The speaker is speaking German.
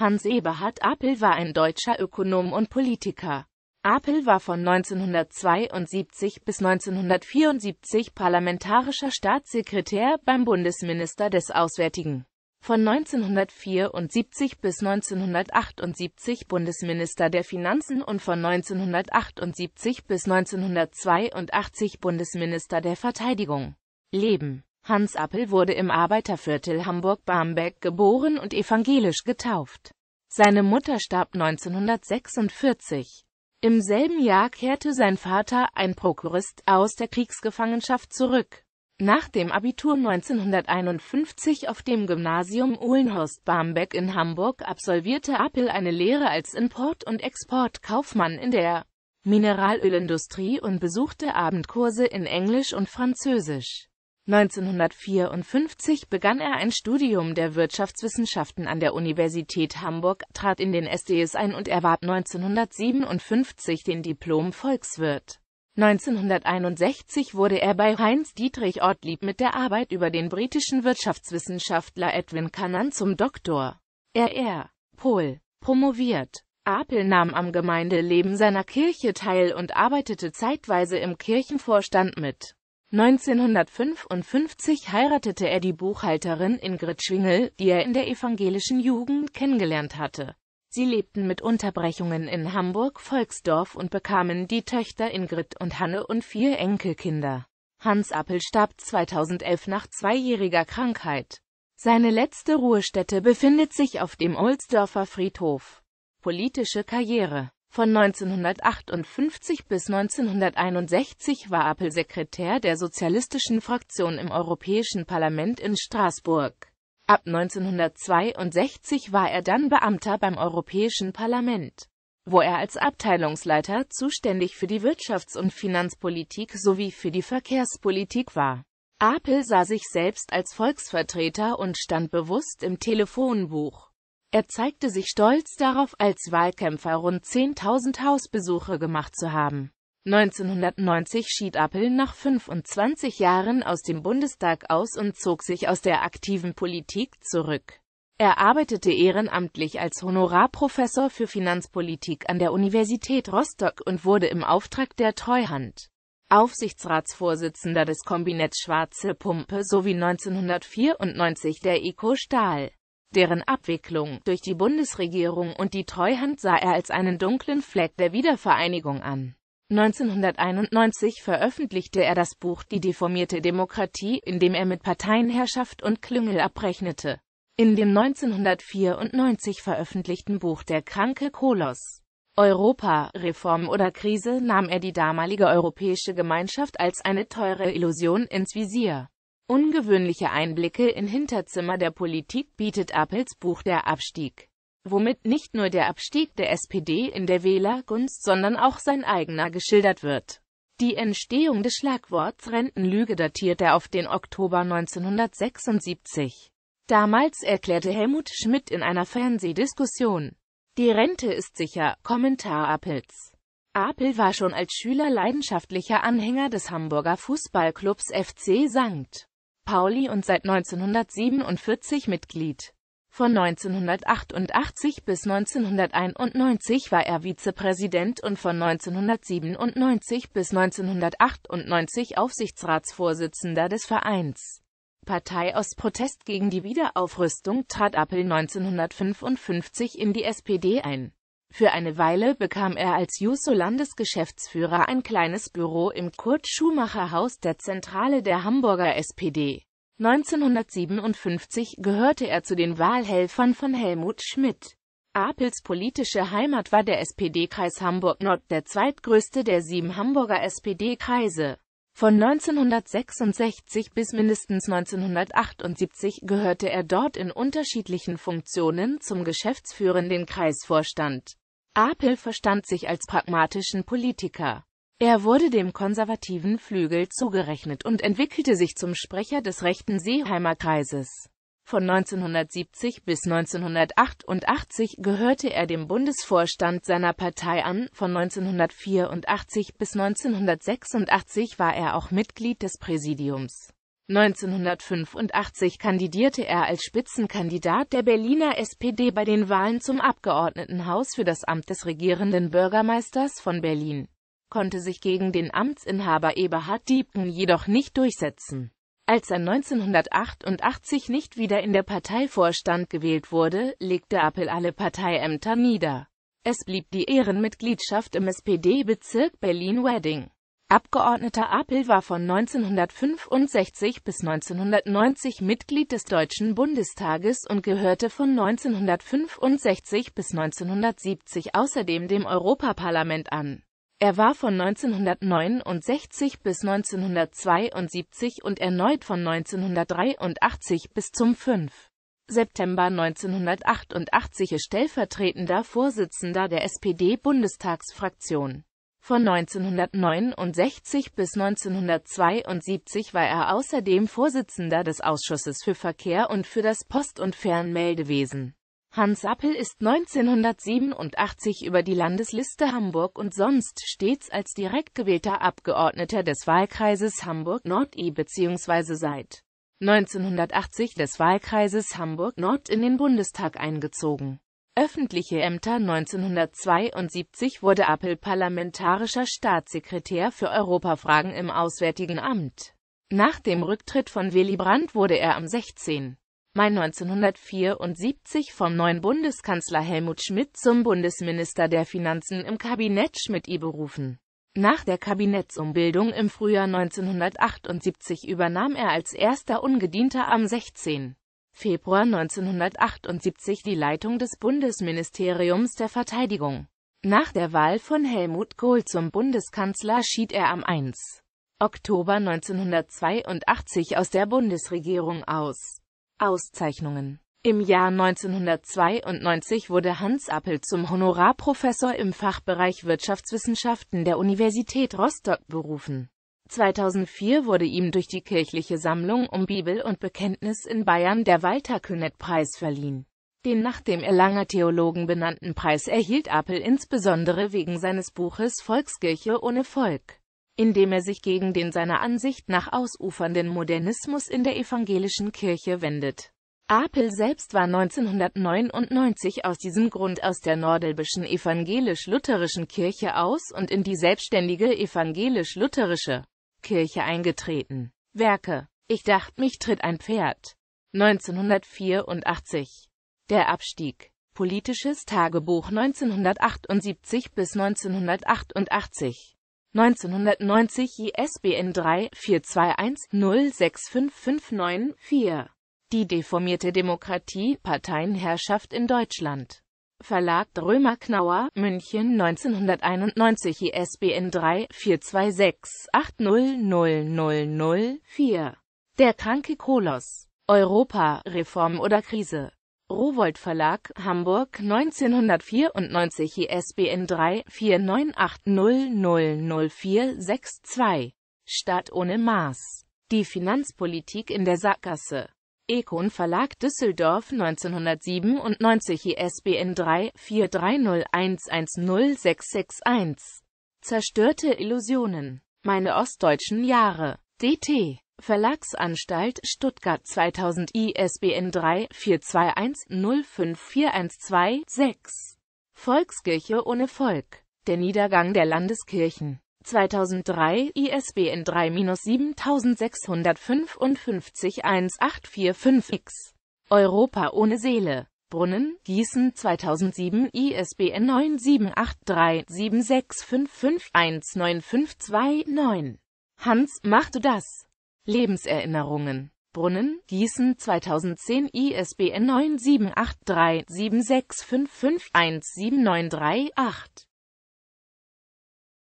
Hans Eberhard Apel war ein deutscher Ökonom und Politiker. Apel war von 1972 bis 1974 parlamentarischer Staatssekretär beim Bundesminister des Auswärtigen, von 1974 bis 1978 Bundesminister der Finanzen und von 1978 bis 1982 Bundesminister der Verteidigung. Leben Hans Appel wurde im Arbeiterviertel Hamburg-Barmbek geboren und evangelisch getauft. Seine Mutter starb 1946. Im selben Jahr kehrte sein Vater, ein Prokurist, aus der Kriegsgefangenschaft zurück. Nach dem Abitur 1951 auf dem Gymnasium Uhlenhorst-Barmbek in Hamburg absolvierte Appel eine Lehre als Import- und Exportkaufmann in der Mineralölindustrie und besuchte Abendkurse in Englisch und Französisch. 1954 begann er ein Studium der Wirtschaftswissenschaften an der Universität Hamburg, trat in den SDS ein und erwarb 1957 den Diplom-Volkswirt. 1961 wurde er bei Heinz-Dietrich Ortlieb mit der Arbeit über den britischen Wirtschaftswissenschaftler Edwin Cannan zum Doktor R.R. Pohl promoviert. Apel nahm am Gemeindeleben seiner Kirche teil und arbeitete zeitweise im Kirchenvorstand mit. 1955 heiratete er die Buchhalterin Ingrid Schwingel, die er in der evangelischen Jugend kennengelernt hatte. Sie lebten mit Unterbrechungen in Hamburg-Volksdorf und bekamen die Töchter Ingrid und Hanne und vier Enkelkinder. Hans Appel starb 2011 nach zweijähriger Krankheit. Seine letzte Ruhestätte befindet sich auf dem Ohlsdorfer Friedhof. Politische Karriere von 1958 bis 1961 war Appel Sekretär der sozialistischen Fraktion im Europäischen Parlament in Straßburg. Ab 1962 war er dann Beamter beim Europäischen Parlament, wo er als Abteilungsleiter zuständig für die Wirtschafts- und Finanzpolitik sowie für die Verkehrspolitik war. Apel sah sich selbst als Volksvertreter und stand bewusst im Telefonbuch. Er zeigte sich stolz darauf, als Wahlkämpfer rund 10.000 Hausbesuche gemacht zu haben. 1990 schied Appel nach 25 Jahren aus dem Bundestag aus und zog sich aus der aktiven Politik zurück. Er arbeitete ehrenamtlich als Honorarprofessor für Finanzpolitik an der Universität Rostock und wurde im Auftrag der Treuhand Aufsichtsratsvorsitzender des Kombinetts Schwarze Pumpe sowie 1994 der Eco Stahl. Deren Abwicklung durch die Bundesregierung und die Treuhand sah er als einen dunklen Fleck der Wiedervereinigung an. 1991 veröffentlichte er das Buch Die deformierte Demokratie, in dem er mit Parteienherrschaft und Klüngel abrechnete. In dem 1994 veröffentlichten Buch Der kranke Kolos Europa, Reform oder Krise nahm er die damalige europäische Gemeinschaft als eine teure Illusion ins Visier. Ungewöhnliche Einblicke in Hinterzimmer der Politik bietet Appels Buch Der Abstieg, womit nicht nur der Abstieg der SPD in der Wählergunst, sondern auch sein eigener geschildert wird. Die Entstehung des Schlagworts Rentenlüge datiert er auf den Oktober 1976. Damals erklärte Helmut Schmidt in einer Fernsehdiskussion, die Rente ist sicher, Kommentar Appels. Apel war schon als Schüler leidenschaftlicher Anhänger des Hamburger Fußballclubs FC St. Pauli und seit 1947 Mitglied. Von 1988 bis 1991 war er Vizepräsident und von 1997 bis 1998 Aufsichtsratsvorsitzender des Vereins. Partei aus Protest gegen die Wiederaufrüstung trat April 1955 in die SPD ein. Für eine Weile bekam er als Jusso landesgeschäftsführer ein kleines Büro im Kurt-Schumacher-Haus der Zentrale der Hamburger SPD. 1957 gehörte er zu den Wahlhelfern von Helmut Schmidt. Apels politische Heimat war der SPD-Kreis Hamburg-Nord, der zweitgrößte der sieben Hamburger SPD-Kreise. Von 1966 bis mindestens 1978 gehörte er dort in unterschiedlichen Funktionen zum geschäftsführenden Kreisvorstand. Apel verstand sich als pragmatischen Politiker. Er wurde dem konservativen Flügel zugerechnet und entwickelte sich zum Sprecher des rechten Seeheimer Kreises. Von 1970 bis 1988 gehörte er dem Bundesvorstand seiner Partei an, von 1984 bis 1986 war er auch Mitglied des Präsidiums. 1985 kandidierte er als Spitzenkandidat der Berliner SPD bei den Wahlen zum Abgeordnetenhaus für das Amt des regierenden Bürgermeisters von Berlin, konnte sich gegen den Amtsinhaber Eberhard Diepgen jedoch nicht durchsetzen. Als er 1988 nicht wieder in der Parteivorstand gewählt wurde, legte Appel alle Parteiämter nieder. Es blieb die Ehrenmitgliedschaft im SPD-Bezirk Berlin-Wedding. Abgeordneter Apel war von 1965 bis 1990 Mitglied des Deutschen Bundestages und gehörte von 1965 bis 1970 außerdem dem Europaparlament an. Er war von 1969 bis 1972 und erneut von 1983 bis zum 5. September 1988 stellvertretender Vorsitzender der SPD-Bundestagsfraktion. Von 1969 bis 1972 war er außerdem Vorsitzender des Ausschusses für Verkehr und für das Post- und Fernmeldewesen. Hans Appel ist 1987 über die Landesliste Hamburg und sonst stets als direkt gewählter Abgeordneter des Wahlkreises hamburg nord e bzw. seit 1980 des Wahlkreises Hamburg-Nord in den Bundestag eingezogen Öffentliche Ämter 1972 wurde Appel parlamentarischer Staatssekretär für Europafragen im Auswärtigen Amt. Nach dem Rücktritt von Willy Brandt wurde er am 16. Mai 1974 vom neuen Bundeskanzler Helmut Schmidt zum Bundesminister der Finanzen im Kabinett Schmidt-I berufen. Nach der Kabinettsumbildung im Frühjahr 1978 übernahm er als erster Ungedienter am 16. Februar 1978 die Leitung des Bundesministeriums der Verteidigung. Nach der Wahl von Helmut Kohl zum Bundeskanzler schied er am 1. Oktober 1982 aus der Bundesregierung aus. Auszeichnungen Im Jahr 1992 wurde Hans Appel zum Honorarprofessor im Fachbereich Wirtschaftswissenschaften der Universität Rostock berufen. 2004 wurde ihm durch die kirchliche Sammlung um Bibel und Bekenntnis in Bayern der Walter-Künneth-Preis verliehen. Den nach dem Erlanger Theologen benannten Preis erhielt Apel insbesondere wegen seines Buches Volkskirche ohne Volk, in dem er sich gegen den seiner Ansicht nach ausufernden Modernismus in der evangelischen Kirche wendet. Apel selbst war 1999 aus diesem Grund aus der nordelbischen evangelisch-lutherischen Kirche aus und in die selbstständige evangelisch-lutherische Kirche eingetreten. Werke. Ich dachte, mich tritt ein Pferd. 1984. Der Abstieg. Politisches Tagebuch 1978 bis 1988. 1990 ISBN 3-421-06559-4. Die deformierte Demokratie, Parteienherrschaft in Deutschland. Verlag Römer-Knauer, München 1991 ISBN 3-426-8000004. Der kranke Kolos. Europa, Reform oder Krise. Rowold Verlag, Hamburg 1994 ISBN 3-4980000462. Stadt ohne Maß. Die Finanzpolitik in der Sackgasse. Econ Verlag Düsseldorf 1997 ISBN 3 4301106661. Zerstörte Illusionen. Meine ostdeutschen Jahre. DT. Verlagsanstalt Stuttgart 2000 ISBN 3 421 Volkskirche ohne Volk. Der Niedergang der Landeskirchen. 2003, ISBN 3 7655 x Europa ohne Seele. Brunnen, Gießen 2007, ISBN 9783-7655-195229. Hans, mach du das? Lebenserinnerungen. Brunnen, Gießen 2010, ISBN 9783 7655 8